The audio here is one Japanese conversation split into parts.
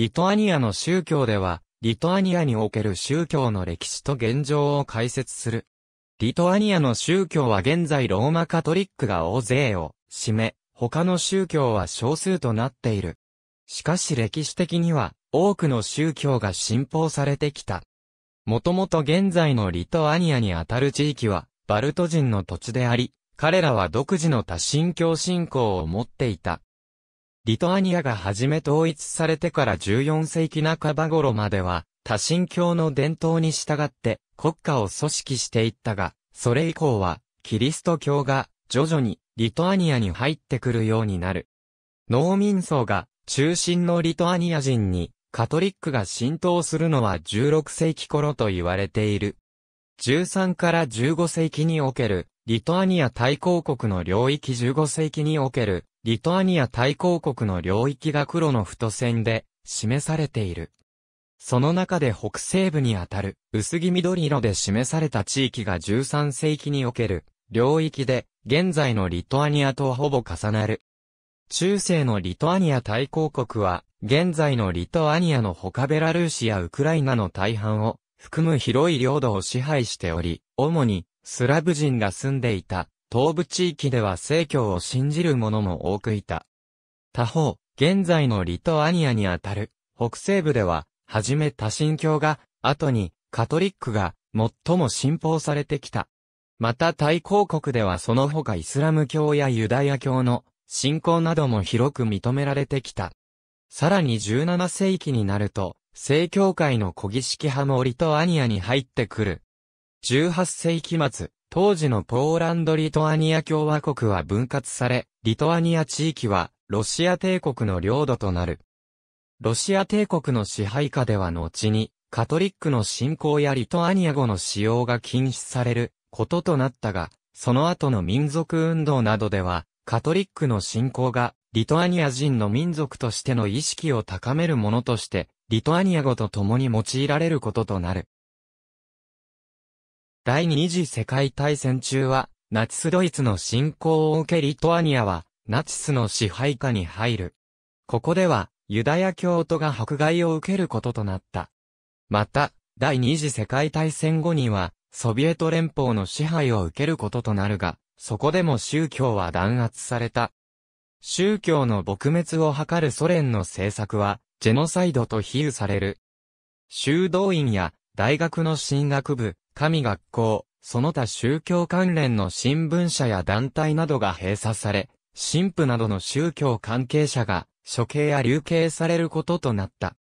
リトアニアの宗教では、リトアニアにおける宗教の歴史と現状を解説する。リトアニアの宗教は現在ローマカトリックが大勢を占め、他の宗教は少数となっている。しかし歴史的には多くの宗教が信奉されてきた。もともと現在のリトアニアにあたる地域はバルト人の土地であり、彼らは独自の多神教信仰を持っていた。リトアニアが初め統一されてから14世紀半ば頃までは、多神教の伝統に従って国家を組織していったが、それ以降は、キリスト教が徐々にリトアニアに入ってくるようになる。農民層が中心のリトアニア人にカトリックが浸透するのは16世紀頃と言われている。13から15世紀におけるリトアニア大公国の領域15世紀におけるリトアニア大公国の領域が黒の太線で示されている。その中で北西部にあたる薄黄緑色で示された地域が13世紀における領域で現在のリトアニアとほぼ重なる。中世のリトアニア大公国は現在のリトアニアの他ベラルーシやウクライナの大半を含む広い領土を支配しており、主にスラブ人が住んでいた東部地域では正教を信じる者も多くいた。他方、現在のリトアニアにあたる、北西部では、はじめ多神教が、後に、カトリックが、最も信奉されてきた。また大公国ではその他イスラム教やユダヤ教の信仰なども広く認められてきた。さらに17世紀になると、正教会の小儀式派もリトアニアに入ってくる。18世紀末、当時のポーランド・リトアニア共和国は分割され、リトアニア地域はロシア帝国の領土となる。ロシア帝国の支配下では後に、カトリックの信仰やリトアニア語の使用が禁止されることとなったが、その後の民族運動などでは、カトリックの信仰がリトアニア人の民族としての意識を高めるものとして、リトアニア語と共に用いられることとなる。第二次世界大戦中は、ナチスドイツの侵攻を受けリトアニアは、ナチスの支配下に入る。ここでは、ユダヤ教徒が迫害を受けることとなった。また、第二次世界大戦後には、ソビエト連邦の支配を受けることとなるが、そこでも宗教は弾圧された。宗教の撲滅を図るソ連の政策は、ジェノサイドと比喩される。修道院や大学の進学部、神学校、その他宗教関連の新聞社や団体などが閉鎖され、神父などの宗教関係者が処刑や流刑されることとなった。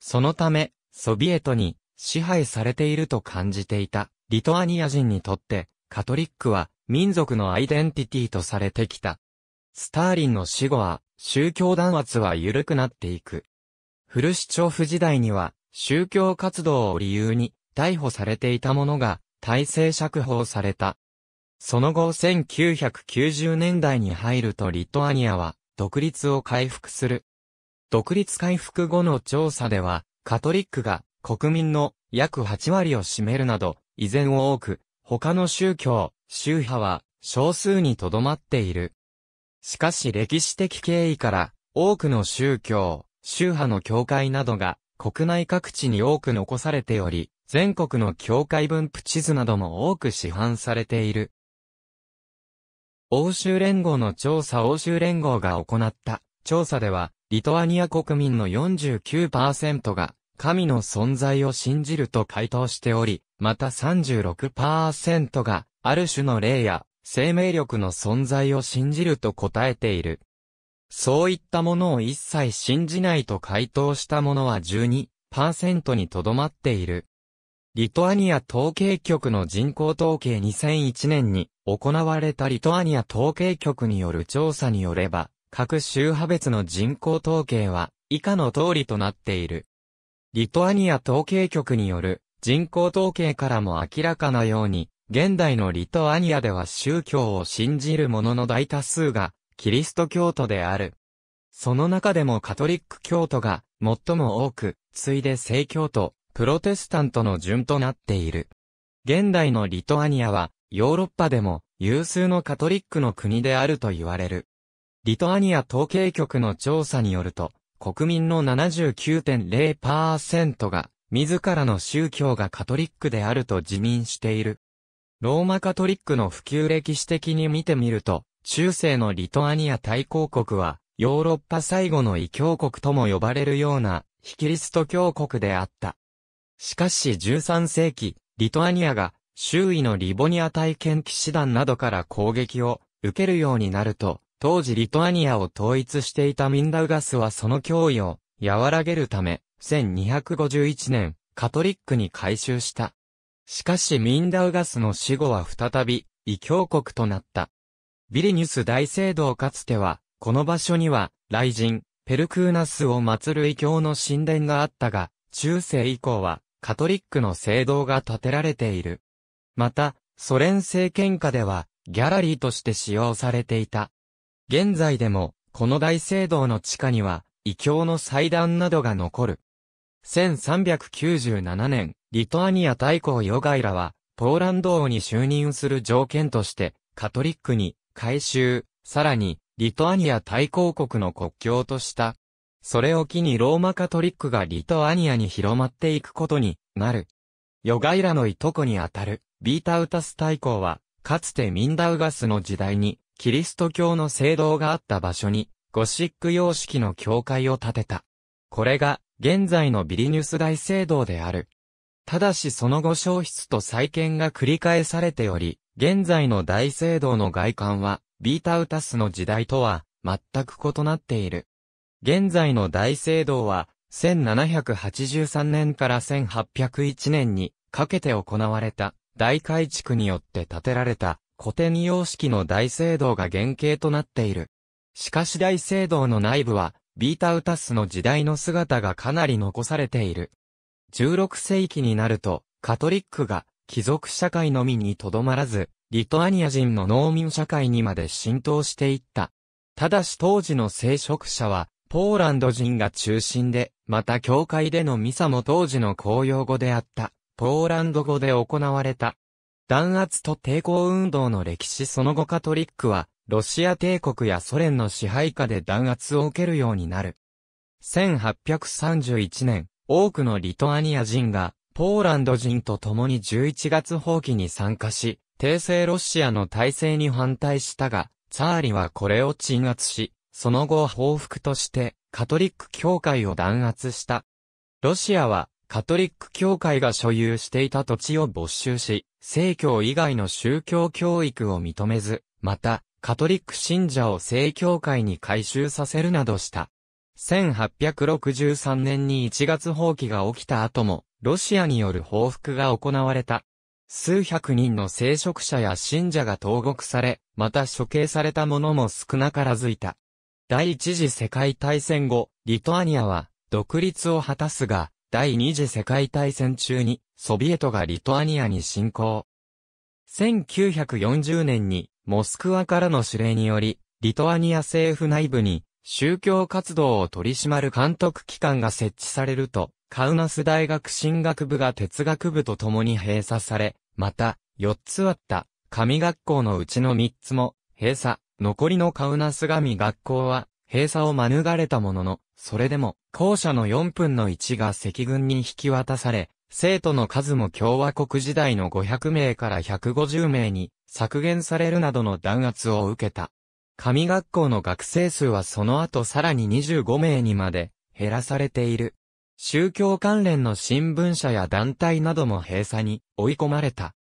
そのため、ソビエトに支配されていると感じていたリトアニア人にとってカトリックは民族のアイデンティティとされてきた。スターリンの死後は宗教弾圧は緩くなっていく。フルシチョフ時代には宗教活動を理由に逮捕されていた者が、体制釈放された。その後1990年代に入るとリトアニアは、独立を回復する。独立回復後の調査では、カトリックが国民の約8割を占めるなど、依然多く、他の宗教、宗派は少数にとどまっている。しかし歴史的経緯から、多くの宗教、宗派の教会などが国内各地に多く残されており、全国の境界分布地図なども多く市販されている。欧州連合の調査欧州連合が行った調査では、リトアニア国民の49%が神の存在を信じると回答しており、また36%がある種の霊や生命力の存在を信じると答えている。そういったものを一切信じないと回答したものは12%にとどまっている。リトアニア統計局の人口統計2001年に行われたリトアニア統計局による調査によれば、各宗派別の人口統計は以下の通りとなっている。リトアニア統計局による人口統計からも明らかなように、現代のリトアニアでは宗教を信じる者の大多数がキリスト教徒である。その中でもカトリック教徒が最も多く、ついで正教徒、プロテスタントの順となっている。現代のリトアニアは、ヨーロッパでも有数のカトリックの国であると言われる。リトアニア統計局の調査によると、国民の79.0%が、自らの宗教がカトリックであると自認している。ローマカトリックの普及歴史的に見てみると、中世のリトアニア大公国は、ヨーロッパ最後の異教国とも呼ばれるような、非キリスト教国であった。しかし13世紀、リトアニアが周囲のリボニア体験騎士団などから攻撃を受けるようになると、当時リトアニアを統一していたミンダウガスはその脅威を和らげるため、1251年、カトリックに改修した。しかしミンダウガスの死後は再び、異教国となった。ビリニュス大聖堂かつては、この場所には、雷神、ペルクーナスを祀る異教の神殿があったが、中世以降は、カトリックの聖堂が建てられている。また、ソ連政権下では、ギャラリーとして使用されていた。現在でも、この大聖堂の地下には、異教の祭壇などが残る。1397年、リトアニア大公ヨガイラは、ポーランド王に就任する条件として、カトリックに、改修、さらに、リトアニア大公国の国境とした。それを機にローマカトリックがリトアニアに広まっていくことになる。ヨガイラのいとこにあたる、ビータウタス大公は、かつてミンダウガスの時代に、キリスト教の聖堂があった場所に、ゴシック様式の教会を建てた。これが、現在のビリニュス大聖堂である。ただしその後消失と再建が繰り返されており、現在の大聖堂の外観は、ビータウタスの時代とは、全く異なっている。現在の大聖堂は、1783年から1801年にかけて行われた大改築によって建てられた古典様式の大聖堂が原型となっている。しかし大聖堂の内部はビータウタスの時代の姿がかなり残されている。16世紀になるとカトリックが貴族社会のみにとどまらず、リトアニア人の農民社会にまで浸透していった。ただし当時の聖職者は、ポーランド人が中心で、また教会でのミサも当時の公用語であった、ポーランド語で行われた。弾圧と抵抗運動の歴史その後カトリックは、ロシア帝国やソ連の支配下で弾圧を受けるようになる。1831年、多くのリトアニア人が、ポーランド人と共に11月放棄に参加し、帝政ロシアの体制に反対したが、ツァーリはこれを鎮圧し、その後報復としてカトリック教会を弾圧した。ロシアはカトリック教会が所有していた土地を没収し、聖教以外の宗教教育を認めず、また、カトリック信者を正教会に改修させるなどした。1863年に1月放棄が起きた後も、ロシアによる報復が行われた。数百人の聖職者や信者が投獄され、また処刑された者も少なからずいた。第一次世界大戦後、リトアニアは独立を果たすが、第二次世界大戦中にソビエトがリトアニアに侵攻。1940年にモスクワからの指令により、リトアニア政府内部に宗教活動を取り締まる監督機関が設置されると、カウナス大学進学部が哲学部と共に閉鎖され、また、4つあった、神学校のうちの3つも、閉鎖。残りのカウナス神学校は閉鎖を免れたものの、それでも、校舎の4分の1が赤軍に引き渡され、生徒の数も共和国時代の500名から150名に削減されるなどの弾圧を受けた。神学校の学生数はその後さらに25名にまで減らされている。宗教関連の新聞社や団体なども閉鎖に追い込まれた。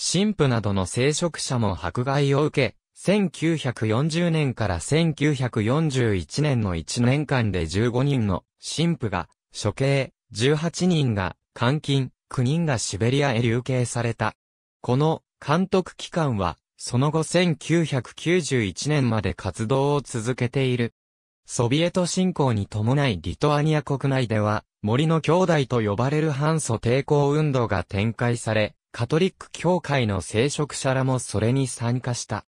神父などの聖職者も迫害を受け、1940年から1941年の1年間で15人の神父が処刑、18人が監禁、9人がシベリアへ流刑された。この監督機関は、その後1991年まで活動を続けている。ソビエト侵攻に伴いリトアニア国内では、森の兄弟と呼ばれる反素抵抗運動が展開され、カトリック教会の聖職者らもそれに参加した。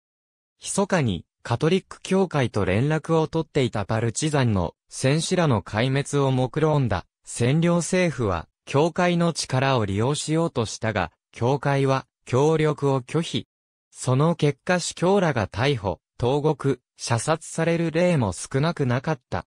密かにカトリック教会と連絡を取っていたパルチザンの戦士らの壊滅を目論んだ占領政府は教会の力を利用しようとしたが、教会は協力を拒否。その結果司教らが逮捕、投獄、射殺される例も少なくなかった。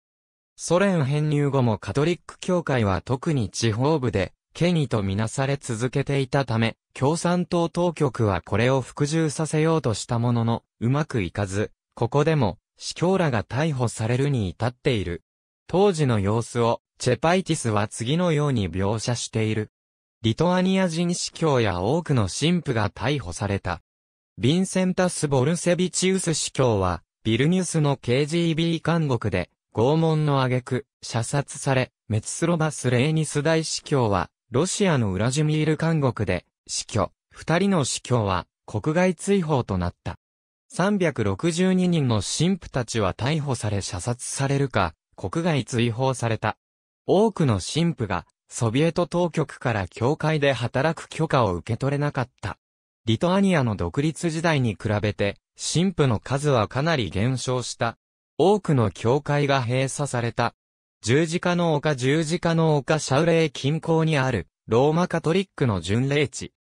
ソ連編入後もカトリック教会は特に地方部で、権威とみなされ続けていたため、共産党当局はこれを服従させようとしたものの、うまくいかず、ここでも、司教らが逮捕されるに至っている。当時の様子を、チェパイティスは次のように描写している。リトアニア人司教や多くの神父が逮捕された。ヴィンセンタス・ボルセビチウス司教は、ビルニュスの KGB 監獄で、拷問の挙句、射殺され、メツスロバス・レーニス大司教は、ロシアのウラジミール監獄で、死去、二人の死去は国外追放となった。362人の神父たちは逮捕され射殺されるか、国外追放された。多くの神父が、ソビエト当局から教会で働く許可を受け取れなかった。リトアニアの独立時代に比べて、神父の数はかなり減少した。多くの教会が閉鎖された。十字架の丘十字架の丘シャウレー近郊にある、ローマカトリックの巡礼地。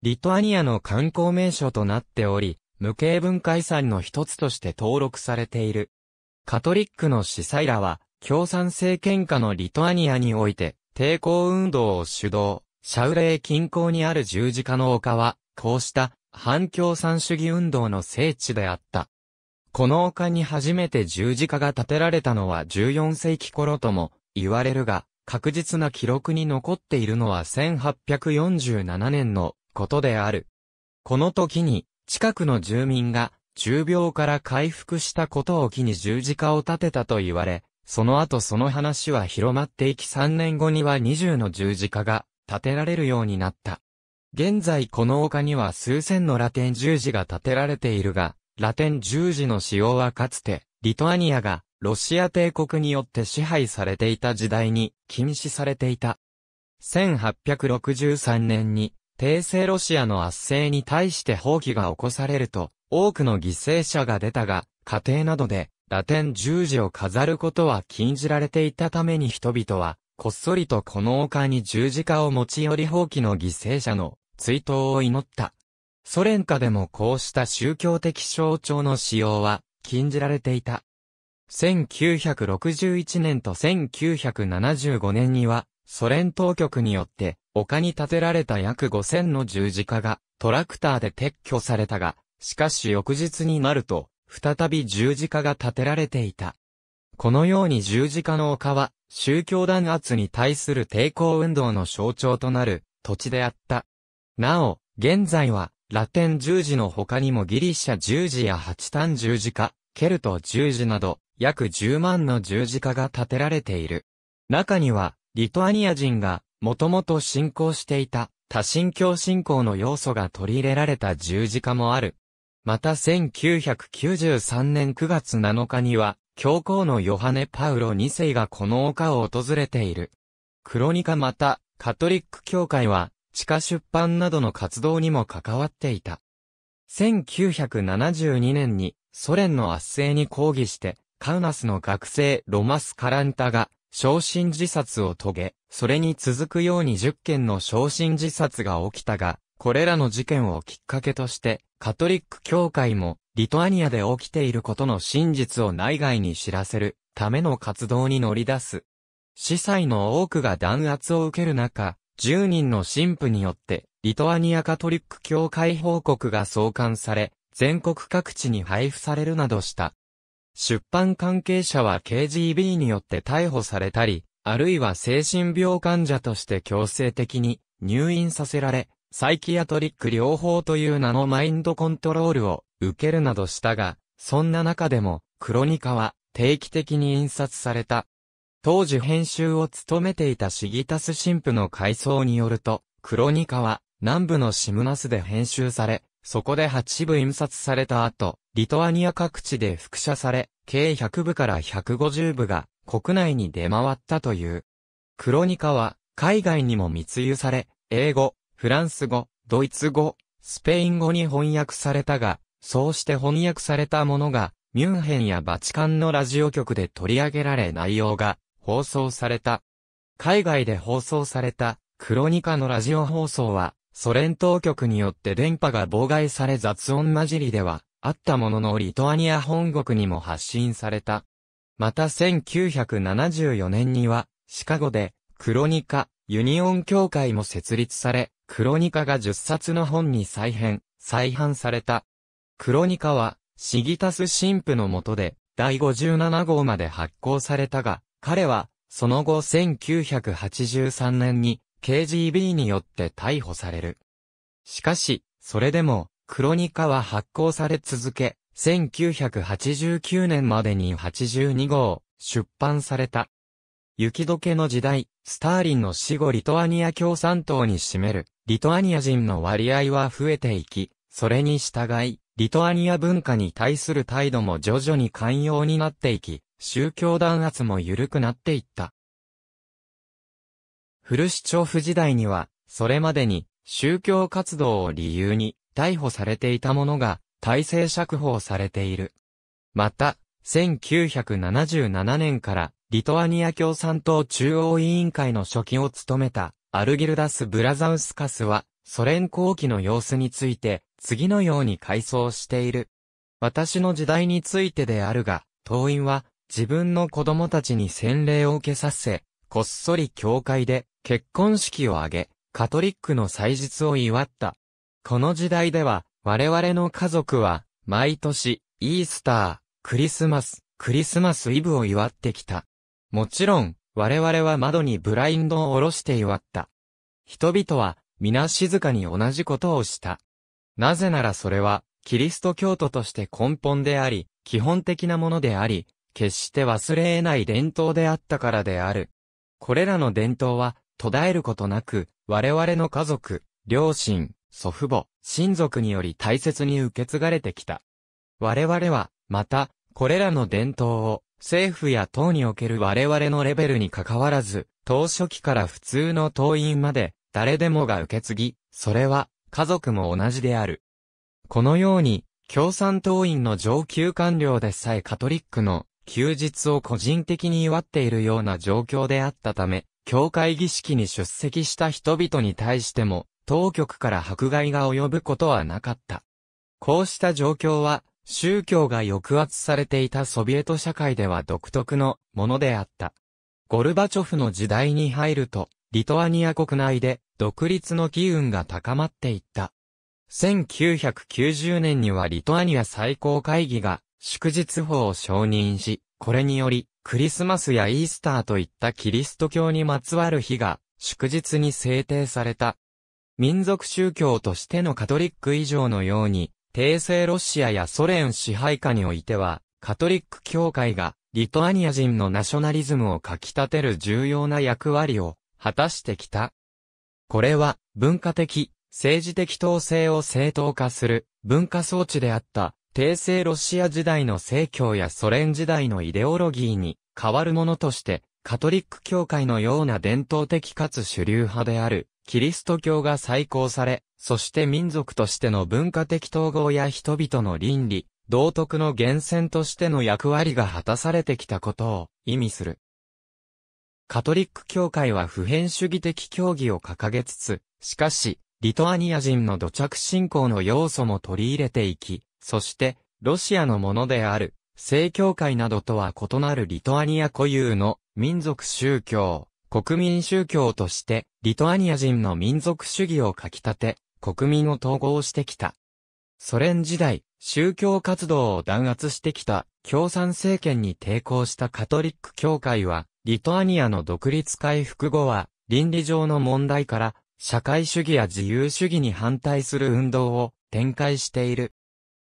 リトアニアの観光名所となっており、無形文化遺産の一つとして登録されている。カトリックの司祭らは、共産政権下のリトアニアにおいて、抵抗運動を主導、シャウレー近郊にある十字架の丘は、こうした反共産主義運動の聖地であった。この丘に初めて十字架が建てられたのは14世紀頃とも言われるが、確実な記録に残っているのは1847年のことである。この時に、近くの住民が、重病から回復したことを機に十字架を立てたと言われ、その後その話は広まっていき3年後には20の十字架が建てられるようになった。現在この丘には数千のラテン十字が建てられているが、ラテン十字の使用はかつて、リトアニアがロシア帝国によって支配されていた時代に禁止されていた。1863年に、帝政ロシアの圧政に対して放棄が起こされると、多くの犠牲者が出たが、家庭などで、ラテン十字を飾ることは禁じられていたために人々は、こっそりとこの丘に十字架を持ち寄り放棄の犠牲者の追悼を祈った。ソ連下でもこうした宗教的象徴の使用は禁じられていた。1961年と1975年には、ソ連当局によって、丘に建てられた約5000の十字架が、トラクターで撤去されたが、しかし翌日になると、再び十字架が建てられていた。このように十字架の丘は、宗教弾圧に対する抵抗運動の象徴となる土地であった。なお、現在は、ラテン十字の他にもギリシャ十字や八単十字架、ケルト十字など、約10万の十字架が建てられている。中には、リトアニア人が、もともと信仰していた、多神教信仰の要素が取り入れられた十字架もある。また1993年9月7日には、教皇のヨハネ・パウロ2世がこの丘を訪れている。クロニカまた、カトリック教会は、地下出版などの活動にも関わっていた。1972年に、ソ連の圧政に抗議して、カウナスの学生ロマス・カランタが、昇進自殺を遂げ、それに続くように10件の昇進自殺が起きたが、これらの事件をきっかけとして、カトリック教会も、リトアニアで起きていることの真実を内外に知らせるための活動に乗り出す。司祭の多くが弾圧を受ける中、10人の神父によって、リトアニアカトリック教会報告が創刊され、全国各地に配布されるなどした。出版関係者は KGB によって逮捕されたり、あるいは精神病患者として強制的に入院させられ、サイキアトリック療法という名のマインドコントロールを受けるなどしたが、そんな中でも、クロニカは定期的に印刷された。当時編集を務めていたシギタス神父の回想によると、クロニカは南部のシムナスで編集され、そこで8部印刷された後、リトアニア各地で複写され、計100部から150部が国内に出回ったという。クロニカは海外にも密輸され、英語、フランス語、ドイツ語、スペイン語に翻訳されたが、そうして翻訳されたものが、ミュンヘンやバチカンのラジオ局で取り上げられ内容が放送された。海外で放送されたクロニカのラジオ放送は、ソ連当局によって電波が妨害され雑音混じりではあったもののリトアニア本国にも発信された。また1974年には、シカゴで、クロニカ、ユニオン協会も設立され、クロニカが10冊の本に再編、再版された。クロニカは、シギタス神父の下で、第57号まで発行されたが、彼は、その後1983年に、KGB によって逮捕される。しかし、それでも、クロニカは発行され続け、1989年までに82号、出版された。雪解けの時代、スターリンの死後リトアニア共産党に占める、リトアニア人の割合は増えていき、それに従い、リトアニア文化に対する態度も徐々に寛容になっていき、宗教弾圧も緩くなっていった。フルシチョフ時代には、それまでに宗教活動を理由に、逮捕されていた者が、体制釈放されている。また、1977年から、リトアニア共産党中央委員会の書記を務めた、アルギルダス・ブラザウスカスは、ソ連後期の様子について、次のように回想している。私の時代についてであるが、党員は、自分の子供たちに洗礼を受けさせ、こっそり教会で、結婚式を挙げ、カトリックの祭日を祝った。この時代では、我々の家族は、毎年、イースター、クリスマス、クリスマスイブを祝ってきた。もちろん、我々は窓にブラインドを下ろして祝った。人々は、皆静かに同じことをした。なぜならそれは、キリスト教徒として根本であり、基本的なものであり、決して忘れ得ない伝統であったからである。これらの伝統は、途絶えることなく、我々の家族、両親、祖父母、親族により大切に受け継がれてきた。我々は、また、これらの伝統を、政府や党における我々のレベルに関わらず、当初期から普通の党員まで、誰でもが受け継ぎ、それは、家族も同じである。このように、共産党員の上級官僚でさえカトリックの休日を個人的に祝っているような状況であったため、教会儀式に出席した人々に対しても、当局から迫害が及ぶことはなかった。こうした状況は、宗教が抑圧されていたソビエト社会では独特のものであった。ゴルバチョフの時代に入ると、リトアニア国内で独立の機運が高まっていった。1990年にはリトアニア最高会議が祝日法を承認し、これによりクリスマスやイースターといったキリスト教にまつわる日が祝日に制定された民族宗教としてのカトリック以上のように、帝政ロシアやソ連支配下においては、カトリック教会が、リトアニア人のナショナリズムをかき立てる重要な役割を果たしてきた。これは文化的、政治的統制を正当化する文化装置であった帝政ロシア時代の政教やソ連時代のイデオロギーに変わるものとしてカトリック教会のような伝統的かつ主流派である、キリスト教が再興され、そして民族としての文化的統合や人々の倫理、道徳の源泉としての役割が果たされてきたことを意味する。カトリック教会は普遍主義的教義を掲げつつ、しかし、リトアニア人の土着信仰の要素も取り入れていき、そして、ロシアのものである、正教会などとは異なるリトアニア固有の民族宗教、国民宗教として、リトアニア人の民族主義をかき立て、国民を統合してきた。ソ連時代、宗教活動を弾圧してきた共産政権に抵抗したカトリック教会は、リトアニアの独立回復後は、倫理上の問題から、社会主義や自由主義に反対する運動を展開している。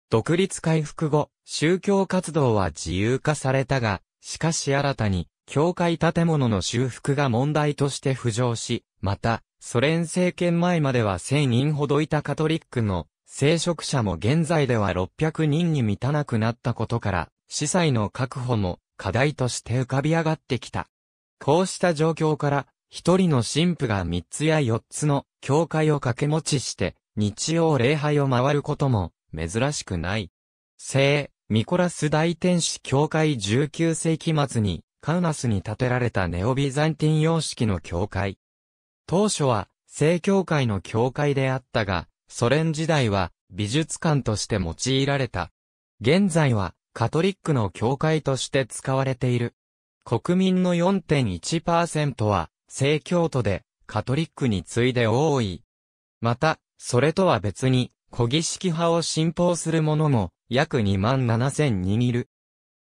独立回復後、宗教活動は自由化されたが、しかし新たに教会建物の修復が問題として浮上し、また、ソ連政権前までは1000人ほどいたカトリックの聖職者も現在では600人に満たなくなったことから、司祭の確保も課題として浮かび上がってきた。こうした状況から、一人の神父が三つや四つの教会を掛け持ちして、日曜礼拝を回ることも珍しくない。聖、ミコラス大天使教会19世紀末にカウナスに建てられたネオビザンティン様式の教会。当初は、正教会の教会であったが、ソ連時代は美術館として用いられた。現在はカトリックの教会として使われている。国民の4.1%は正教徒でカトリックに次いで多い。また、それとは別に、小儀式派を信奉する者も約2万7千人いる。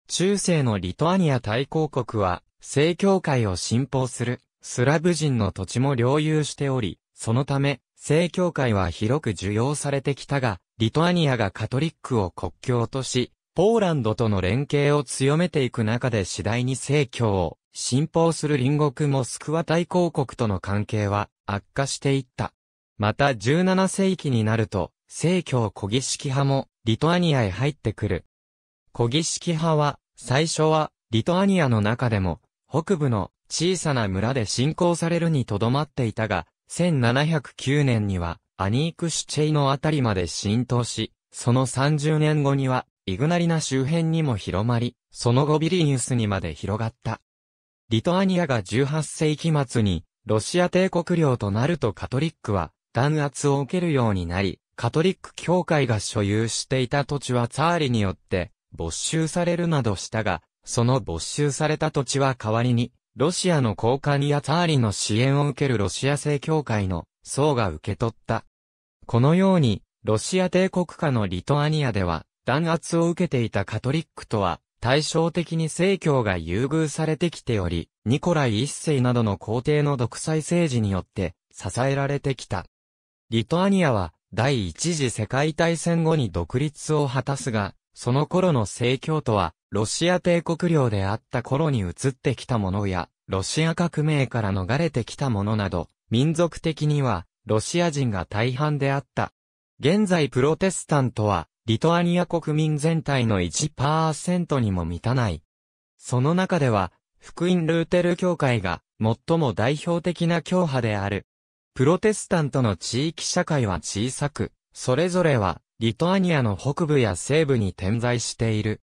中世のリトアニア大公国は、正教会を信奉するスラブ人の土地も領有しており、そのため、正教会は広く受容されてきたが、リトアニアがカトリックを国教とし、ポーランドとの連携を強めていく中で次第に正教を信奉する隣国モスクワ大公国との関係は悪化していった。また17世紀になると、正教古儀式派もリトアニアへ入ってくる。小儀式派は、最初は、リトアニアの中でも、北部の小さな村で信仰されるにとどまっていたが、1709年には、アニークシュチェイのあたりまで浸透し、その30年後には、イグナリナ周辺にも広まり、その後ビリニウスにまで広がった。リトアニアが18世紀末に、ロシア帝国領となるとカトリックは、弾圧を受けるようになり、カトリック教会が所有していた土地はツァーリによって、没収されるなどしたが、その没収された土地は代わりに、ロシアの交換やツァーリの支援を受けるロシア正教会の層が受け取った。このように、ロシア帝国下のリトアニアでは、弾圧を受けていたカトリックとは、対照的に正教が優遇されてきており、ニコライ一世などの皇帝の独裁政治によって支えられてきた。リトアニアは第一次世界大戦後に独立を果たすが、その頃の正教徒は、ロシア帝国領であった頃に移ってきたものや、ロシア革命から逃れてきたものなど、民族的には、ロシア人が大半であった。現在プロテスタントは、リトアニア国民全体の1%にも満たない。その中では、福音ルーテル教会が、最も代表的な教派である。プロテスタントの地域社会は小さく、それぞれはリトアニアの北部や西部に点在している。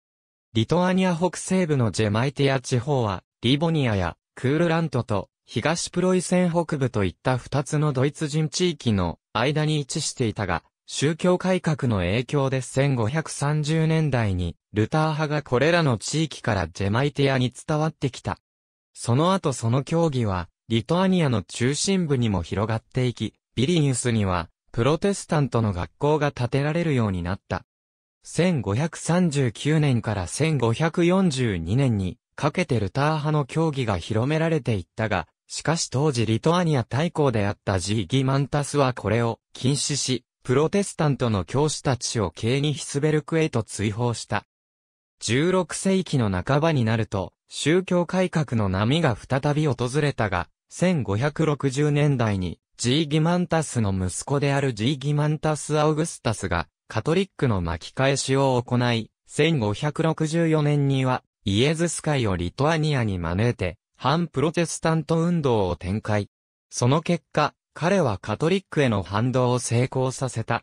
リトアニア北西部のジェマイティア地方は、リボニアやクールラントと東プロイセン北部といった二つのドイツ人地域の間に位置していたが、宗教改革の影響で1530年代に、ルター派がこれらの地域からジェマイティアに伝わってきた。その後その競技は、リトアニアの中心部にも広がっていき、ビリニュスには、プロテスタントの学校が建てられるようになった。1539年から1542年にかけてルター派の教義が広められていったが、しかし当時リトアニア大公であったジーギマンタスはこれを禁止し、プロテスタントの教師たちをケーニヒスベルクへと追放した。16世紀の半ばになると、宗教改革の波が再び訪れたが、1560年代にジーギマンタスの息子であるジーギマンタス・アウグスタスが、カトリックの巻き返しを行い、1564年には、イエズス会をリトアニアに招いて、反プロテスタント運動を展開。その結果、彼はカトリックへの反動を成功させた。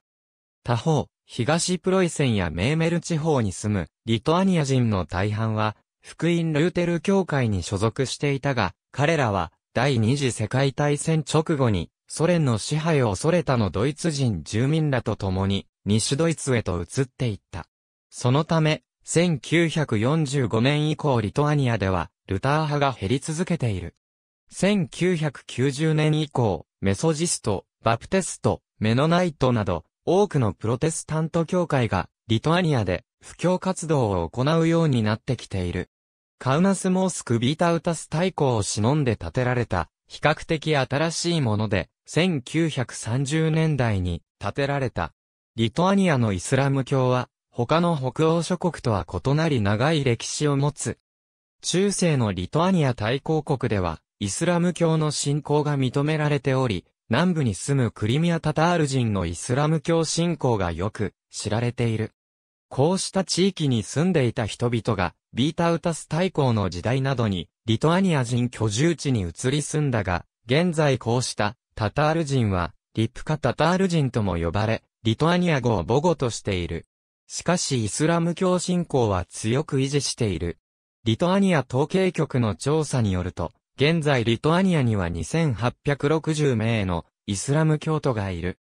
他方、東プロイセンやメーメル地方に住むリトアニア人の大半は、福音ルーテル教会に所属していたが、彼らは第二次世界大戦直後にソ連の支配を恐れたのドイツ人住民らと共に、西ドイツへと移っていった。そのため、1945年以降リトアニアでは、ルター派が減り続けている。1990年以降、メソジスト、バプテスト、メノナイトなど、多くのプロテスタント教会が、リトアニアで、布教活動を行うようになってきている。カウナスモースクビータウタス大公を忍んで建てられた、比較的新しいもので、1930年代に建てられた。リトアニアのイスラム教は、他の北欧諸国とは異なり長い歴史を持つ。中世のリトアニア大公国では、イスラム教の信仰が認められており、南部に住むクリミア・タタール人のイスラム教信仰がよく知られている。こうした地域に住んでいた人々が、ビータウタス大公の時代などに、リトアニア人居住地に移り住んだが、現在こうしたタタール人は、リプカタタール人とも呼ばれ、リトアニア語を母語としている。しかしイスラム教信仰は強く維持している。リトアニア統計局の調査によると、現在リトアニアには2860名のイスラム教徒がいる。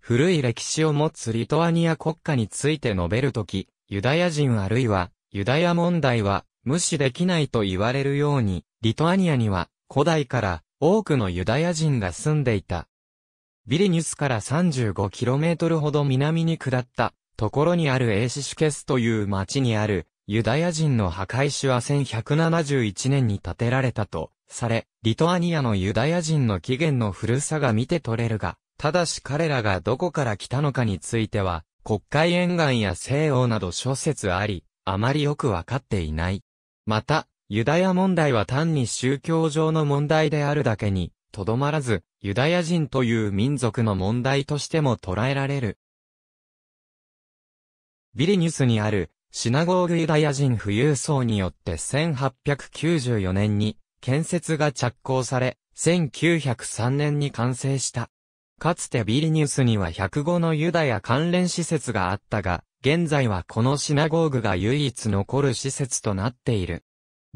古い歴史を持つリトアニア国家について述べるとき、ユダヤ人あるいはユダヤ問題は無視できないと言われるように、リトアニアには古代から多くのユダヤ人が住んでいた。ビリニュスから 35km ほど南に下ったところにあるエーシシュケスという町にあるユダヤ人の墓石は1171年に建てられたとされ、リトアニアのユダヤ人の起源の古さが見て取れるが、ただし彼らがどこから来たのかについては、国会沿岸や西欧など諸説あり、あまりよくわかっていない。また、ユダヤ問題は単に宗教上の問題であるだけに、とどまらず、ユダヤ人という民族の問題としても捉えられる。ビリニュスにある、シナゴーグユダヤ人富裕層によって1894年に建設が着工され、1903年に完成した。かつてビリニュスには105のユダヤ関連施設があったが、現在はこのシナゴーグが唯一残る施設となっている。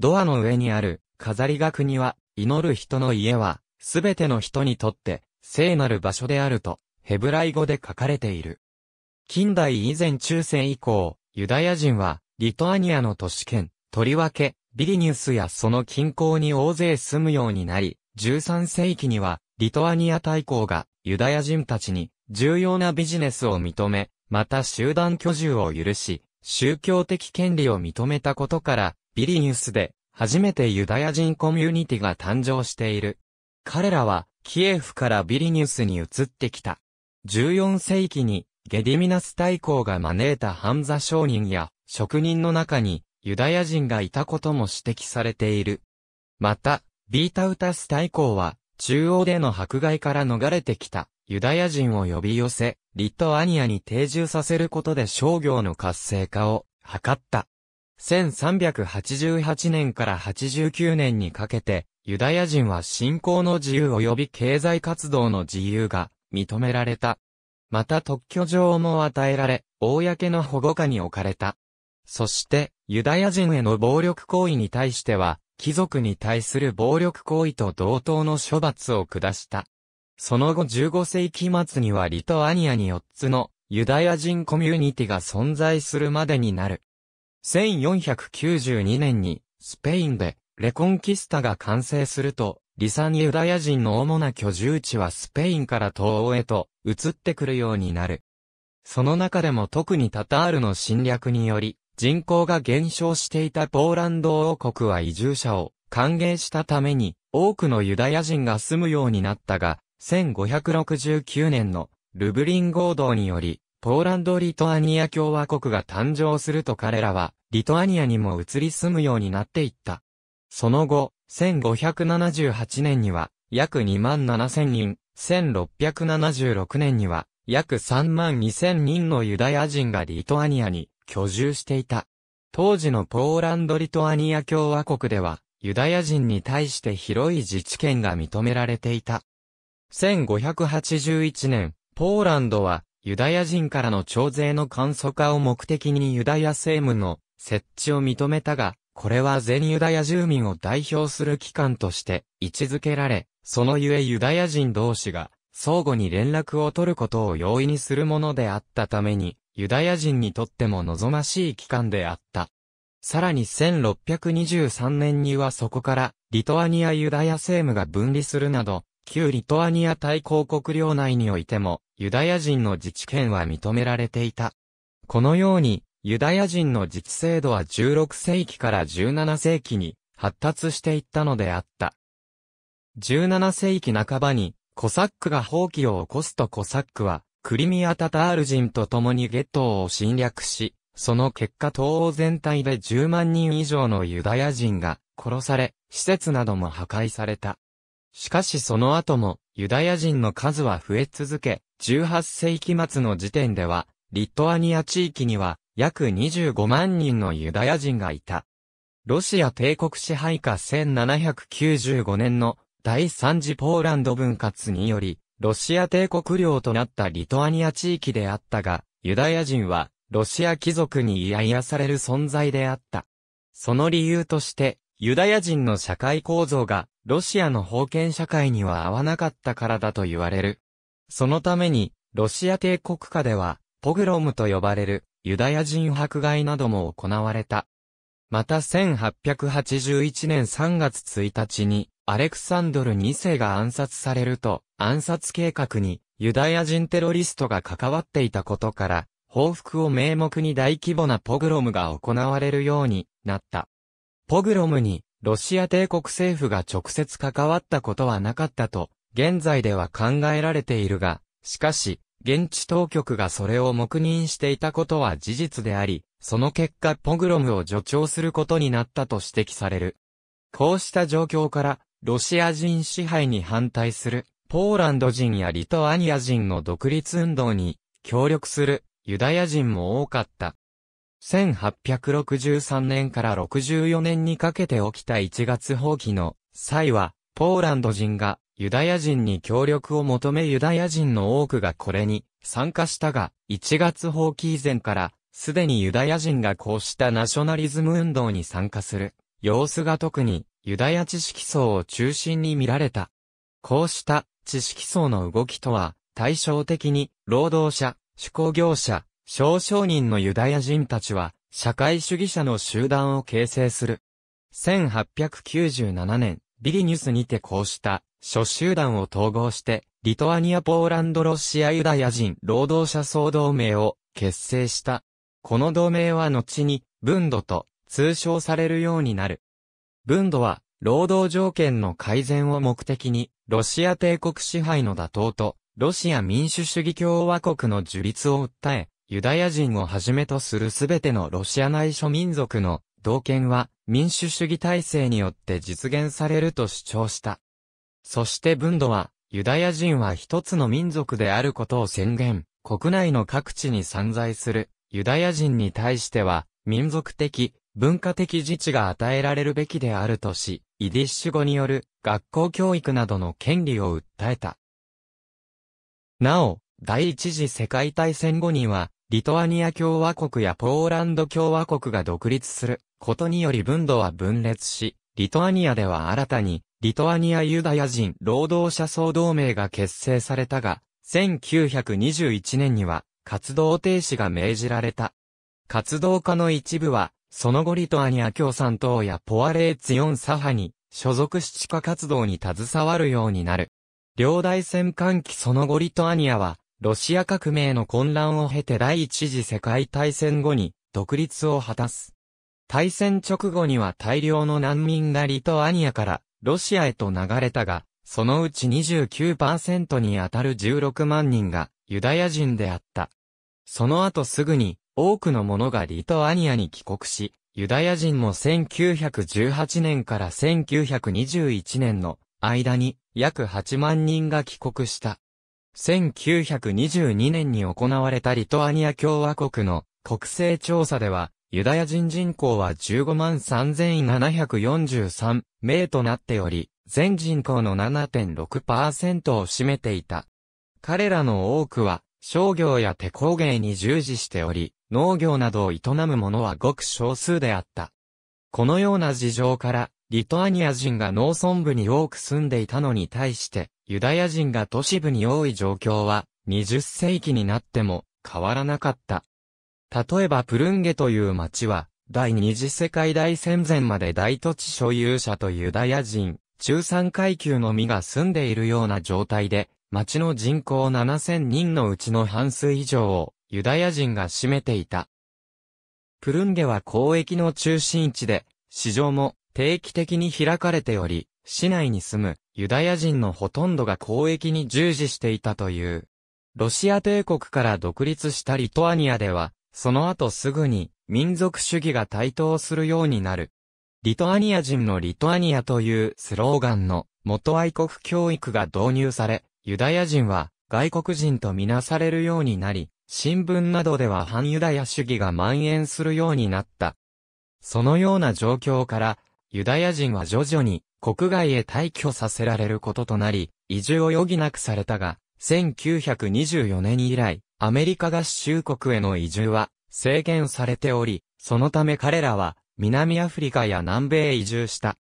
ドアの上にある、飾りが国は、祈る人の家は、すべての人にとって、聖なる場所であると、ヘブライ語で書かれている。近代以前中世以降、ユダヤ人は、リトアニアの都市圏、とりわけ、ビリニュスやその近郊に大勢住むようになり、13世紀には、リトアニア大公が、ユダヤ人たちに、重要なビジネスを認め、また集団居住を許し、宗教的権利を認めたことから、ビリニュスで、初めてユダヤ人コミュニティが誕生している。彼らは、キエフからビリニュスに移ってきた。14世紀に、ゲディミナス大公が招いたハンザ商人や、職人の中に、ユダヤ人がいたことも指摘されている。また、ビータウタス大公は、中央での迫害から逃れてきた、ユダヤ人を呼び寄せ、リトアニアに定住させることで商業の活性化を図った。1388年から89年にかけて、ユダヤ人は信仰の自由及び経済活動の自由が認められた。また特許状も与えられ、公の保護下に置かれた。そして、ユダヤ人への暴力行為に対しては、貴族に対する暴力行為と同等の処罰を下した。その後15世紀末にはリトアニアに4つのユダヤ人コミュニティが存在するまでになる。1492年にスペインでレコンキスタが完成すると、リサにユダヤ人の主な居住地はスペインから東欧へと移ってくるようになる。その中でも特にタタールの侵略により、人口が減少していたポーランド王国は移住者を歓迎したために、多くのユダヤ人が住むようになったが、1569年のルブリン合同により、ポーランド・リトアニア共和国が誕生すると彼らは、リトアニアにも移り住むようになっていった。その後、1578年には、約2万7000人、1676年には、約3万2000人のユダヤ人がリトアニアに居住していた。当時のポーランド・リトアニア共和国では、ユダヤ人に対して広い自治権が認められていた。1581年、ポーランドはユダヤ人からの徴税の簡素化を目的にユダヤ政務の設置を認めたが、これは全ユダヤ住民を代表する機関として位置づけられ、そのゆえユダヤ人同士が相互に連絡を取ることを容易にするものであったために、ユダヤ人にとっても望ましい機関であった。さらに1623年にはそこから、リトアニアユダヤ政務が分離するなど、旧リトアニア大公国領内においても、ユダヤ人の自治権は認められていた。このように、ユダヤ人の自治制度は16世紀から17世紀に発達していったのであった。17世紀半ばに、コサックが放棄を起こすとコサックは、クリミア・タタール人と共にゲットを侵略し、その結果東欧全体で10万人以上のユダヤ人が殺され、施設なども破壊された。しかしその後も、ユダヤ人の数は増え続け、18世紀末の時点では、リトアニア地域には、約25万人のユダヤ人がいた。ロシア帝国支配下1795年の第三次ポーランド分割により、ロシア帝国領となったリトアニア地域であったが、ユダヤ人は、ロシア貴族に嫌々される存在であった。その理由として、ユダヤ人の社会構造がロシアの封建社会には合わなかったからだと言われる。そのために、ロシア帝国下では、ポグロムと呼ばれる、ユダヤ人迫害なども行われた。また1881年3月1日に、アレクサンドル2世が暗殺されると、暗殺計画に、ユダヤ人テロリストが関わっていたことから、報復を名目に大規模なポグロムが行われるようになった。ポグロムにロシア帝国政府が直接関わったことはなかったと、現在では考えられているが、しかし、現地当局がそれを黙認していたことは事実であり、その結果ポグロムを助長することになったと指摘される。こうした状況から、ロシア人支配に反対する、ポーランド人やリトアニア人の独立運動に協力するユダヤ人も多かった。1863年から64年にかけて起きた1月放棄の際は、ポーランド人がユダヤ人に協力を求めユダヤ人の多くがこれに参加したが、1月放棄以前から、すでにユダヤ人がこうしたナショナリズム運動に参加する様子が特にユダヤ知識層を中心に見られた。こうした知識層の動きとは対照的に労働者、手工業者、少商人のユダヤ人たちは、社会主義者の集団を形成する。1897年、ビリニュスにてこうした諸集団を統合して、リトアニア・ポーランド・ロシア・ユダヤ人労働者総同盟を結成した。この同盟は後に、分土と通称されるようになる。分土は、労働条件の改善を目的に、ロシア帝国支配の打倒と、ロシア民主主義共和国の樹立を訴え、ユダヤ人をはじめとするすべてのロシア内諸民族の同権は民主主義体制によって実現されると主張した。そして分度は、ユダヤ人は一つの民族であることを宣言、国内の各地に散在するユダヤ人に対しては、民族的、文化的自治が与えられるべきであるとし、イディッシュ語による学校教育などの権利を訴えた。なお、第一次世界大戦後には、リトアニア共和国やポーランド共和国が独立することにより分度は分裂し、リトアニアでは新たに、リトアニアユダヤ人労働者総同盟が結成されたが、1921年には活動停止が命じられた。活動家の一部は、その後リトアニア共産党やポアレーツ4左派に所属し地下活動に携わるようになる。両大戦間期その後リトアニアはロシア革命の混乱を経て第一次世界大戦後に独立を果たす。大戦直後には大量の難民がリトアニアからロシアへと流れたが、そのうち29%にあたる16万人がユダヤ人であった。その後すぐに多くの者がリトアニアに帰国し、ユダヤ人も1918年から1921年の間に約8万人が帰国した。1922年に行われたリトアニア共和国の国勢調査では、ユダヤ人人口は15万3743名となっており、全人口の7.6%を占めていた。彼らの多くは、商業や手工芸に従事しており、農業などを営む者はごく少数であった。このような事情から、リトアニア人が農村部に多く住んでいたのに対して、ユダヤ人が都市部に多い状況は、20世紀になっても変わらなかった。例えばプルンゲという町は、第二次世界大戦前まで大土地所有者とユダヤ人、中産階級のみが住んでいるような状態で、町の人口7000人のうちの半数以上をユダヤ人が占めていた。プルンゲは交易の中心地で、市場も定期的に開かれており、市内に住むユダヤ人のほとんどが交易に従事していたという。ロシア帝国から独立したリトアニアでは、その後すぐに民族主義が台頭するようになる。リトアニア人のリトアニアというスローガンの元愛国教育が導入され、ユダヤ人は外国人とみなされるようになり、新聞などでは反ユダヤ主義が蔓延するようになった。そのような状況から、ユダヤ人は徐々に国外へ退去させられることとなり、移住を余儀なくされたが、1924年以来、アメリカ合衆国への移住は制限されており、そのため彼らは南アフリカや南米へ移住した。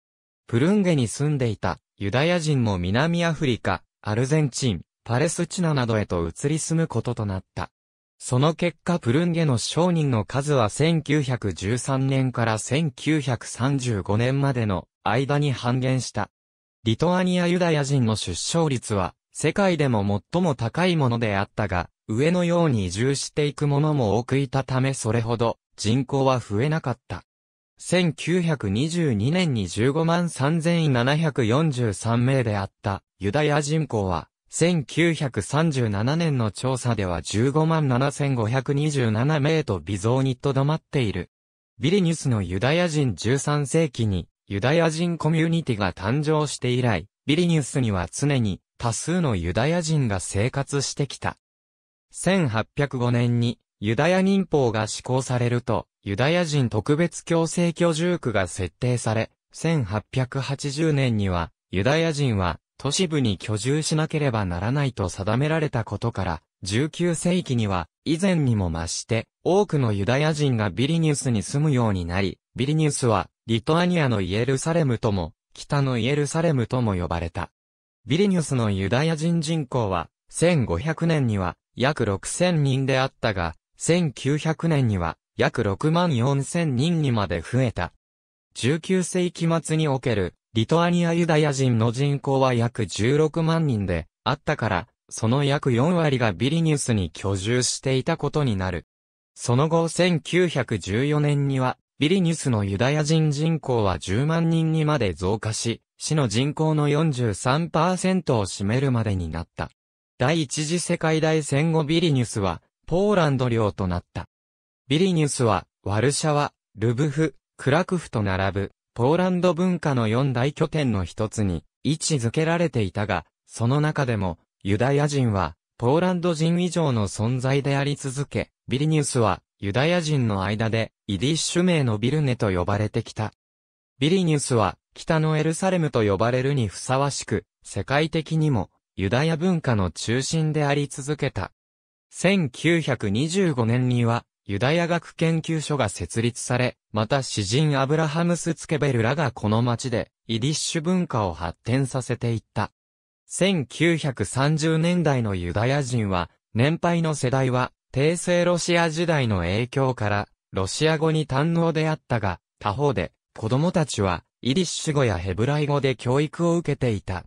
プルンゲに住んでいたユダヤ人も南アフリカ、アルゼンチン、パレスチナなどへと移り住むこととなった。その結果プルンゲの商人の数は1913年から1935年までの間に半減した。リトアニアユダヤ人の出生率は、世界でも最も高いものであったが、上のように移住していく者も多くいたためそれほど人口は増えなかった。1922年に15万3743名であったユダヤ人口は、1937年の調査では15万7527名と微増にとどまっている。ビリニュスのユダヤ人13世紀にユダヤ人コミュニティが誕生して以来、ビリニュスには常に多数のユダヤ人が生活してきた。1805年にユダヤ民法が施行されると、ユダヤ人特別強制居住区が設定され、1880年にはユダヤ人は都市部に居住しなければならないと定められたことから、19世紀には以前にも増して多くのユダヤ人がビリニュスに住むようになり、ビリニュスはリトアニアのイエルサレムとも、北のイエルサレムとも呼ばれた。ビリニュスのユダヤ人人口は、1500年には約6000人であったが、1900年には約6万4000人にまで増えた。19世紀末におけるリトアニアユダヤ人の人口は約16万人であったから、その約4割がビリニュスに居住していたことになる。その後1914年にはビリニュスのユダヤ人人口は10万人にまで増加し、市の人口の43%を占めるまでになった。第一次世界大戦後ビリニュスは、ポーランド領となった。ビリニュスは、ワルシャワ、ルブフ、クラクフと並ぶ、ポーランド文化の四大拠点の一つに位置づけられていたが、その中でも、ユダヤ人は、ポーランド人以上の存在であり続け、ビリニュスは、ユダヤ人の間で、イディッシュ名のビルネと呼ばれてきた。ビリニュスは、北のエルサレムと呼ばれるにふさわしく、世界的にも、ユダヤ文化の中心であり続けた。1925年には、ユダヤ学研究所が設立され、また詩人アブラハムス・ツケベルらがこの町で、イディッシュ文化を発展させていった。1930年代のユダヤ人は、年配の世代は、帝政ロシア時代の影響から、ロシア語に堪能であったが、他方で、子供たちは、イディッシュ語やヘブライ語で教育を受けていた。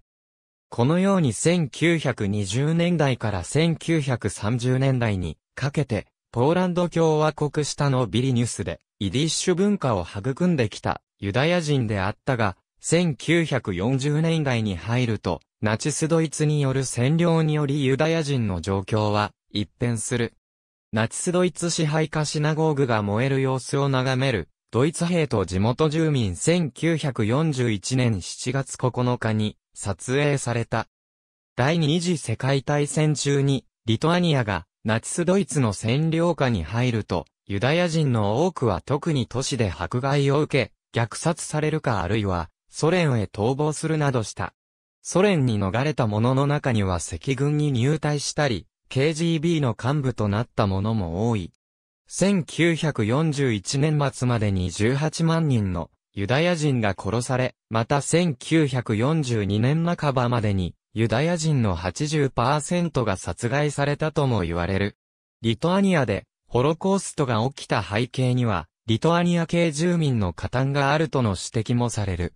このように1920年代から1930年代にかけて、ポーランド共和国下のビリニュスで、イディッシュ文化を育んできたユダヤ人であったが、1940年代に入ると、ナチスドイツによる占領によりユダヤ人の状況は一変する。ナチスドイツ支配下シナゴーグが燃える様子を眺める、ドイツ兵と地元住民1941年7月9日に撮影された。第二次世界大戦中に、リトアニアがナチスドイツの占領下に入ると、ユダヤ人の多くは特に都市で迫害を受け、虐殺されるかあるいは、ソ連へ逃亡するなどした。ソ連に逃れた者の中には赤軍に入隊したり、KGB の幹部となった者も多い。1941年末までに18万人のユダヤ人が殺され、また1942年半ばまでにユダヤ人の80%が殺害されたとも言われる。リトアニアでホロコーストが起きた背景には、リトアニア系住民の加担があるとの指摘もされる。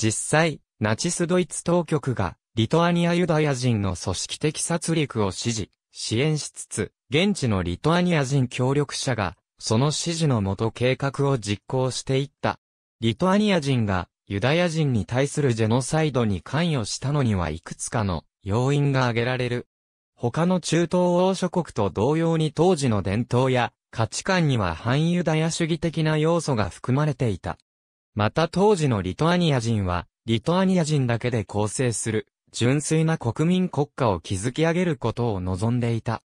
実際、ナチスドイツ当局がリトアニアユダヤ人の組織的殺戮を指示、支援しつつ、現地のリトアニア人協力者が、その指示のもと計画を実行していった。リトアニア人がユダヤ人に対するジェノサイドに関与したのにはいくつかの要因が挙げられる。他の中東欧諸国と同様に当時の伝統や価値観には反ユダヤ主義的な要素が含まれていた。また当時のリトアニア人は、リトアニア人だけで構成する純粋な国民国家を築き上げることを望んでいた。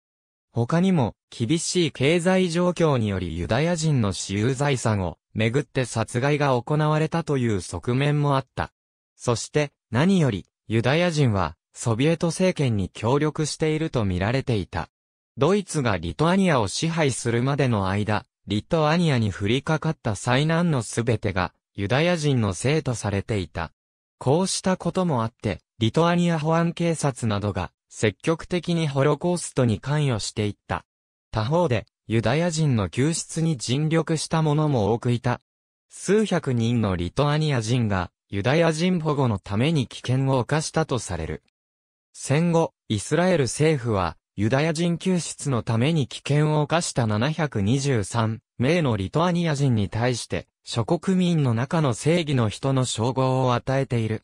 他にも、厳しい経済状況によりユダヤ人の私有財産をめぐって殺害が行われたという側面もあった。そして、何より、ユダヤ人は、ソビエト政権に協力していると見られていた。ドイツがリトアニアを支配するまでの間、リトアニアに降りかかった災難のすべてが、ユダヤ人のせいとされていた。こうしたこともあって、リトアニア保安警察などが積極的にホロコーストに関与していった。他方で、ユダヤ人の救出に尽力した者も多くいた。数百人のリトアニア人がユダヤ人保護のために危険を犯したとされる。戦後、イスラエル政府はユダヤ人救出のために危険を犯した723名のリトアニア人に対して諸国民の中の正義の人の称号を与えている。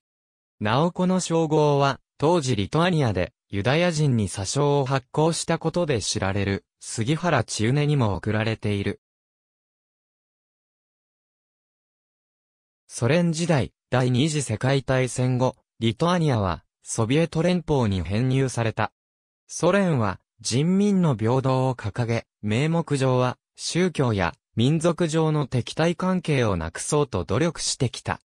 ナオコの称号は、当時リトアニアで、ユダヤ人に詐称を発行したことで知られる、杉原千畝にも贈られている。ソ連時代、第二次世界大戦後、リトアニアは、ソビエト連邦に編入された。ソ連は、人民の平等を掲げ、名目上は、宗教や民族上の敵対関係をなくそうと努力してきた。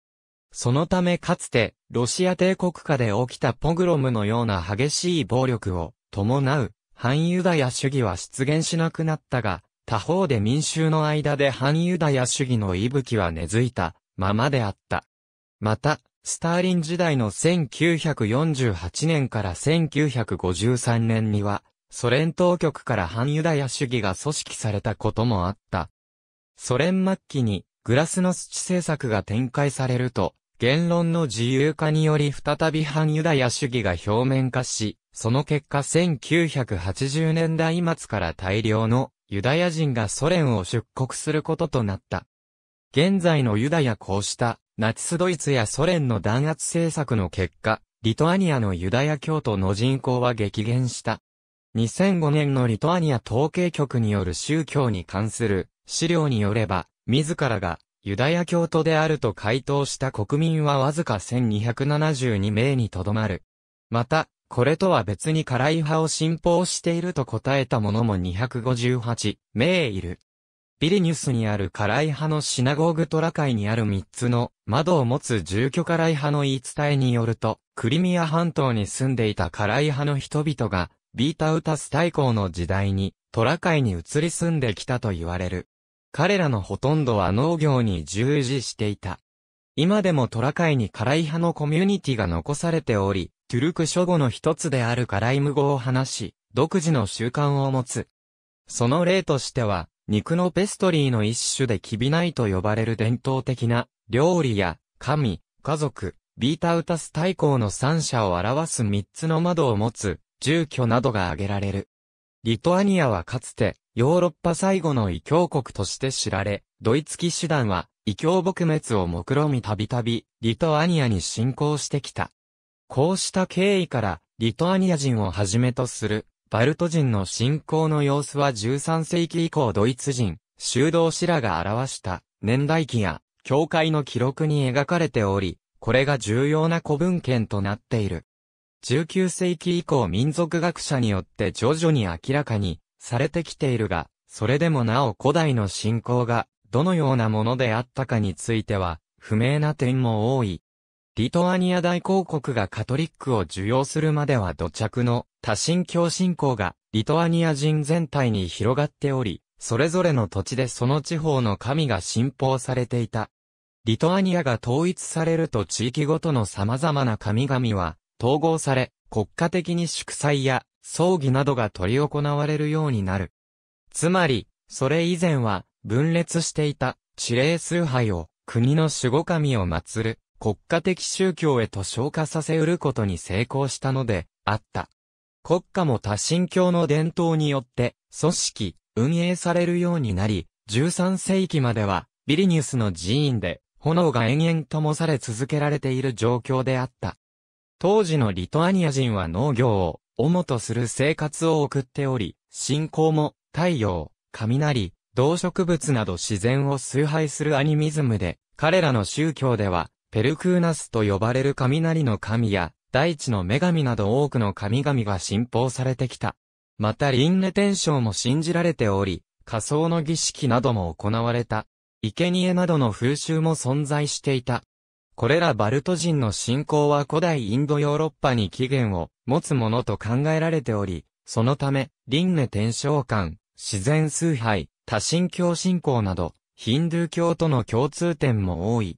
そのためかつて、ロシア帝国下で起きたポグロムのような激しい暴力を伴う、反ユダヤ主義は出現しなくなったが、他方で民衆の間で反ユダヤ主義の息吹は根付いたままであった。また、スターリン時代の1948年から1953年には、ソ連当局から反ユダヤ主義が組織されたこともあった。ソ連末期にグラスノスチ政策が展開されると、言論の自由化により再び反ユダヤ主義が表面化し、その結果1980年代末から大量のユダヤ人がソ連を出国することとなった。現在のユダヤこうしたナチスドイツやソ連の弾圧政策の結果、リトアニアのユダヤ教徒の人口は激減した。2005年のリトアニア統計局による宗教に関する資料によれば、自らがユダヤ教徒であると回答した国民はわずか1272名にとどまる。また、これとは別にカライ派を信奉していると答えた者も258名いる。ビリニュスにあるカライ派のシナゴーグトラ会にある3つの窓を持つ住居カライ派の言い伝えによると、クリミア半島に住んでいたカライ派の人々が、ビータウタス大公の時代にトラ会に移り住んできたと言われる。彼らのほとんどは農業に従事していた。今でもトラカイに辛い派のコミュニティが残されており、トゥルク諸語の一つであるカライム語を話し、独自の習慣を持つ。その例としては、肉のペストリーの一種でキビナイと呼ばれる伝統的な、料理や、神、家族、ビータウタス大公の三者を表す三つの窓を持つ、住居などが挙げられる。リトアニアはかつて、ヨーロッパ最後の異教国として知られ、ドイツ騎士団は異教撲滅を目論みたびたび、リトアニアに侵攻してきた。こうした経緯から、リトアニア人をはじめとする、バルト人の侵攻の様子は13世紀以降ドイツ人、修道士らが表した年代記や教会の記録に描かれており、これが重要な古文献となっている。19世紀以降民族学者によって徐々に明らかにされてきているが、それでもなお古代の信仰が、どのようなものであったかについては、不明な点も多い。リトアニア大公国がカトリックを受容するまでは土着の多神教信仰がリトアニア人全体に広がっており、それぞれの土地でその地方の神が信奉されていた。リトアニアが統一されると地域ごとの様々な神々は統合され、国家的に祝祭や葬儀などが取り行われるようになる。つまり、それ以前は、分裂していた、地霊崇拝を、国の守護神を祀る、国家的宗教へと昇華させうることに成功したので、あった。国家も多神教の伝統によって、組織、運営されるようになり、13世紀までは、ビリニュスの寺院で、炎が延々灯され続けられている状況であった。当時のリトアニア人は農業を、主とする生活を送っており、信仰も太陽、雷、動植物など自然を崇拝するアニミズムで、彼らの宗教では、ペルクーナスと呼ばれる雷の神や、大地の女神など多くの神々が信奉されてきた。また輪廻転生も信じられており、仮想の儀式なども行われた。生贄などの風習も存在していた。これらバルト人の信仰は古代インドヨーロッパに起源を持つものと考えられており、そのため、輪廻転生観、自然崇拝、多神教信仰など、ヒンドゥー教との共通点も多い。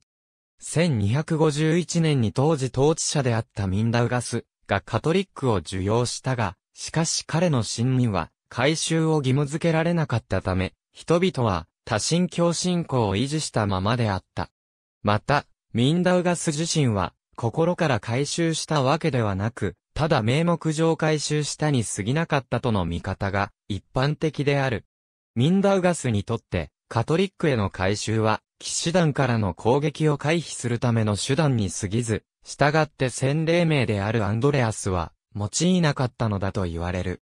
1251年に当時統治者であったミンダウガスがカトリックを受容したが、しかし彼の信任は改修を義務付けられなかったため、人々は多神教信仰を維持したままであった。また、ミンダウガス自身は、心から回収したわけではなく、ただ名目上回収したに過ぎなかったとの見方が一般的である。ミンダウガスにとって、カトリックへの回収は、騎士団からの攻撃を回避するための手段に過ぎず、従って洗礼名であるアンドレアスは、用いなかったのだと言われる。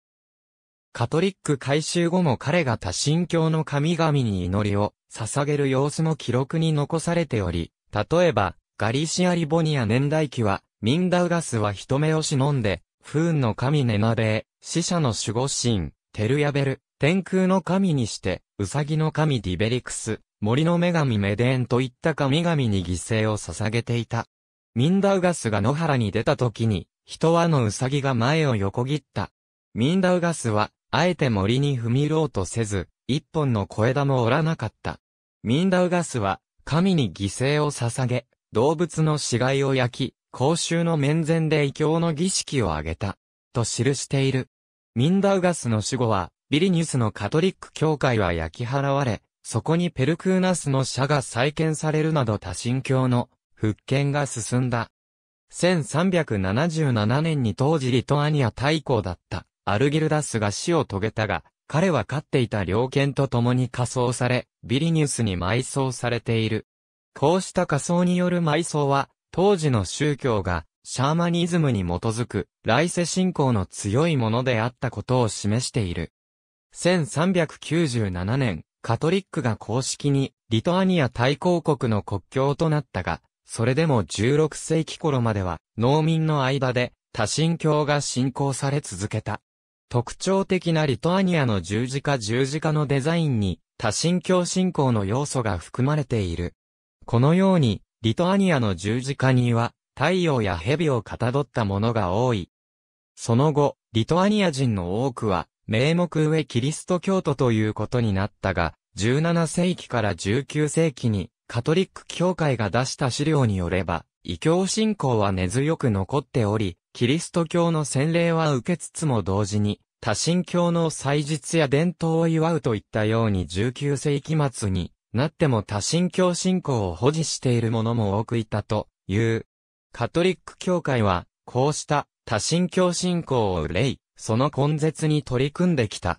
カトリック回収後も彼が多神教の神々に祈りを捧げる様子も記録に残されており、例えば、ガリシア・リボニア年代記は、ミンダウガスは人目を忍んで、不運の神ネナベー、死者の守護神、テルヤベル、天空の神にして、ウサギの神ディベリクス、森の女神メデーンといった神々に犠牲を捧げていた。ミンダウガスが野原に出た時に、人はのウサギが前を横切った。ミンダウガスは、あえて森に踏み入ろうとせず、一本の小枝も折らなかった。ミンダウガスは、神に犠牲を捧げ、動物の死骸を焼き、公衆の面前で異教の儀式を挙げた、と記している。ミンダウガスの死後は、ビリニュスのカトリック教会は焼き払われ、そこにペルクーナスの社が再建されるなど多神教の復権が進んだ。1377年に当時リトアニア大公だったアルギルダスが死を遂げたが、彼は飼っていた猟犬と共に仮葬され、ビリニュスに埋葬されている。こうした仮葬による埋葬は、当時の宗教が、シャーマニズムに基づく、来世信仰の強いものであったことを示している。1397年、カトリックが公式に、リトアニア大公国の国境となったが、それでも16世紀頃までは、農民の間で、多神教が信仰され続けた。特徴的なリトアニアの十字架十字架のデザインに多神教信仰の要素が含まれている。このように、リトアニアの十字架には太陽や蛇をかたどったものが多い。その後、リトアニア人の多くは、名目上キリスト教徒ということになったが、17世紀から19世紀にカトリック教会が出した資料によれば、異教信仰は根強く残っており、キリスト教の洗礼は受けつつも同時に、多神教の祭日や伝統を祝うといったように19世紀末になっても多神教信仰を保持している者も多くいたという。カトリック教会は、こうした多神教信仰を憂い、その根絶に取り組んできた。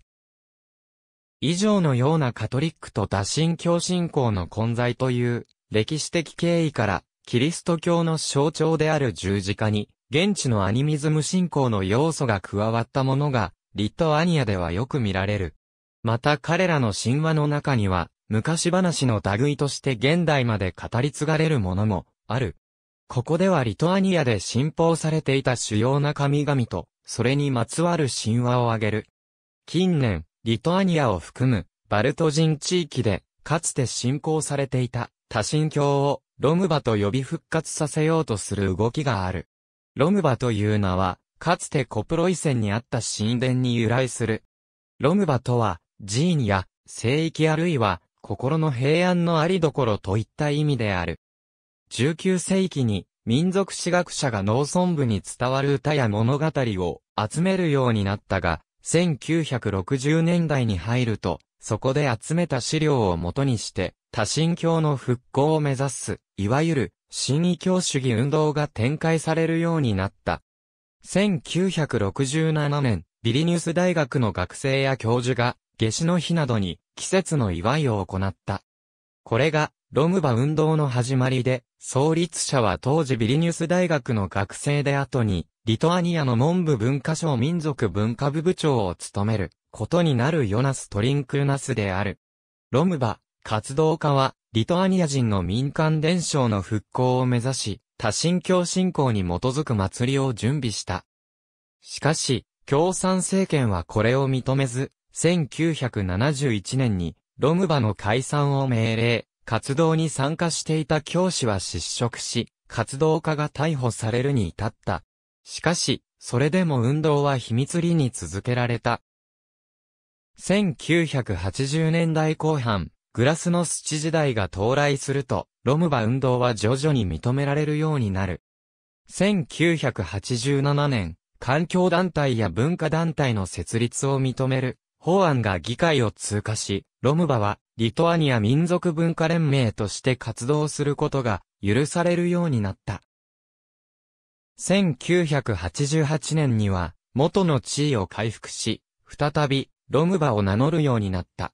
以上のようなカトリックと多神教信仰の混在という歴史的経緯から、キリスト教の象徴である十字架に現地のアニミズム信仰の要素が加わったものが、リトアニアではよく見られる。また彼らの神話の中には、昔話の類として現代まで語り継がれるものも、ある。ここではリトアニアで信奉されていた主要な神々と、それにまつわる神話を挙げる。近年、リトアニアを含む、バルト人地域で、かつて信仰されていた、多神教を、ロムバと呼び復活させようとする動きがある。ロムバという名は、かつてコプロイセンにあった神殿に由来する。ロムバとは、寺院や、聖域あるいは、心の平安のありどころといった意味である。19世紀に、民族史学者が農村部に伝わる歌や物語を集めるようになったが、1960年代に入ると、そこで集めた資料をもとにして、多神教の復興を目指す、いわゆる、新異教主義運動が展開されるようになった。1967年、ビリニュス大学の学生や教授が、夏至の日などに季節の祝いを行った。これが、ロムバ運動の始まりで、創立者は当時ビリニュス大学の学生で後に、リトアニアの文部文化省民族文化部部長を務めることになるヨナス・トリンクルナスである。ロムバ、活動家は、リトアニア人の民間伝承の復興を目指し、多神教信仰に基づく祭りを準備した。しかし、共産政権はこれを認めず、1971年にロムバの解散を命令、活動に参加していた教師は失職し、活動家が逮捕されるに至った。しかし、それでも運動は秘密裏に続けられた。1980年代後半、グラスノスチ時代が到来すると、ロムバ運動は徐々に認められるようになる。1987年、環境団体や文化団体の設立を認める法案が議会を通過し、ロムバはリトアニア民族文化連盟として活動することが許されるようになった。1988年には元の地位を回復し、再びロムバを名乗るようになった。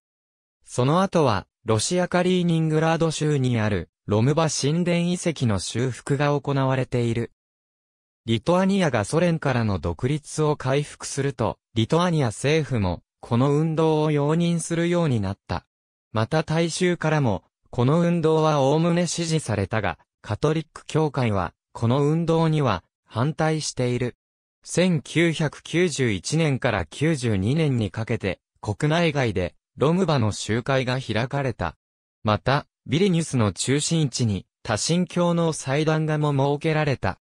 その後はロシアカリーニングラード州にあるロムバ神殿遺跡の修復が行われている。リトアニアがソ連からの独立を回復すると、リトアニア政府も、この運動を容認するようになった。また大衆からも、この運動は概ね支持されたが、カトリック教会は、この運動には、反対している。1991年から92年にかけて、国内外で、ロムバの集会が開かれた。また、ビリニュスの中心地に多神教の祭壇がも設けられた。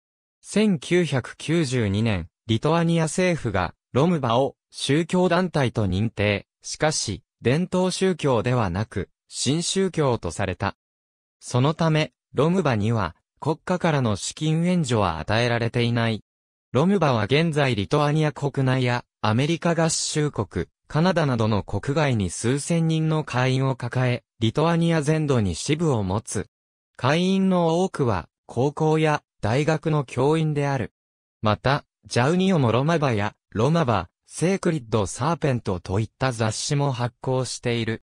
1992年、リトアニア政府がロムバを宗教団体と認定。しかし、伝統宗教ではなく、新宗教とされた。そのため、ロムバには国家からの資金援助は与えられていない。ロムバは現在リトアニア国内やアメリカ合衆国、カナダなどの国外に数千人の会員を抱え、リトアニア全土に支部を持つ。会員の多くは、高校や大学の教員である。また、ジャウニオのロマバや、ロマバ、セークリッド・サーペントといった雑誌も発行している。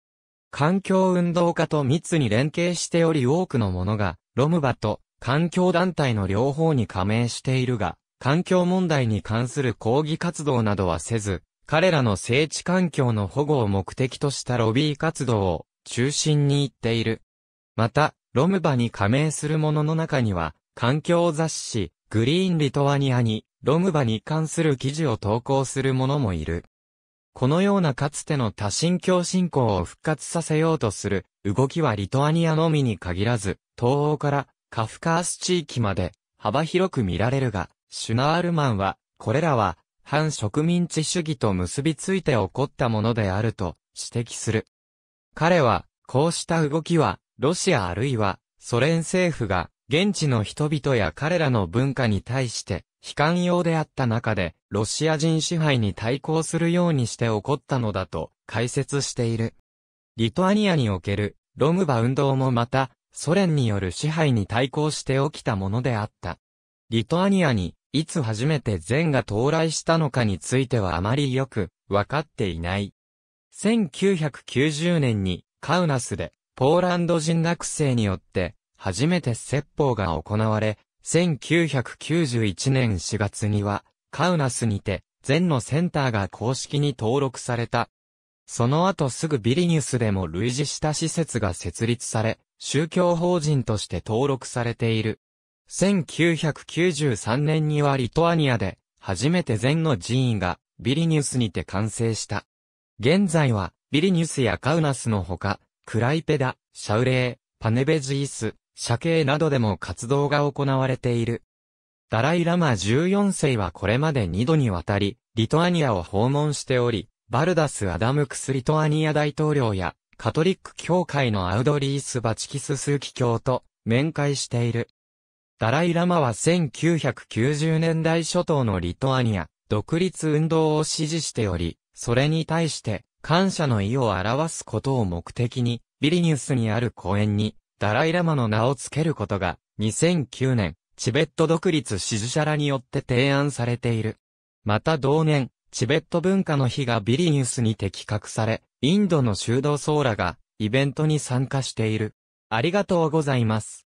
環境運動家と密に連携しており多くの者が、ロムバと環境団体の両方に加盟しているが、環境問題に関する抗議活動などはせず、彼らの聖地環境の保護を目的としたロビー活動を中心に行っている。また、ロムバに加盟する者の中には、環境雑誌、グリーンリトアニアに、ロムバに関する記事を投稿する者もいる。このようなかつての多神教信仰を復活させようとする動きはリトアニアのみに限らず、東欧からカフカース地域まで幅広く見られるが、シュナールマンは、これらは反植民地主義と結びついて起こったものであると指摘する。彼は、こうした動きは、ロシアあるいは、ソ連政府が、現地の人々や彼らの文化に対して、悲観用であった中で、ロシア人支配に対抗するようにして起こったのだと解説している。リトアニアにおけるロムバ運動もまた、ソ連による支配に対抗して起きたものであった。リトアニアにいつ初めて禅が到来したのかについてはあまりよくわかっていない。1990年にカウナスでポーランド人学生によって初めて説法が行われ、1991年4月にはカウナスにて禅のセンターが公式に登録された。その後すぐビリニュスでも類似した施設が設立され、宗教法人として登録されている。1993年にはリトアニアで、初めて禅の寺院が、ビリニュスにて完成した。現在は、ビリニュスやカウナスのほか、クライペダ、シャウレー、パネベジース、シャケーなどでも活動が行われている。ダライラマ14世はこれまで2度にわたり、リトアニアを訪問しており、バルダス・アダムクス・リトアニア大統領や、カトリック教会のアウドリース・バチキス・スーキ教と面会している。ダライ・ラマは1990年代初頭のリトアニア、独立運動を支持しており、それに対して感謝の意を表すことを目的に、ビリニュスにある公園に、ダライ・ラマの名を付けることが、2009年、チベット独立支持者らによって提案されている。また同年、チベット文化の日がビリニュスに的確され、インドの修道僧らが、イベントに参加している。ありがとうございます。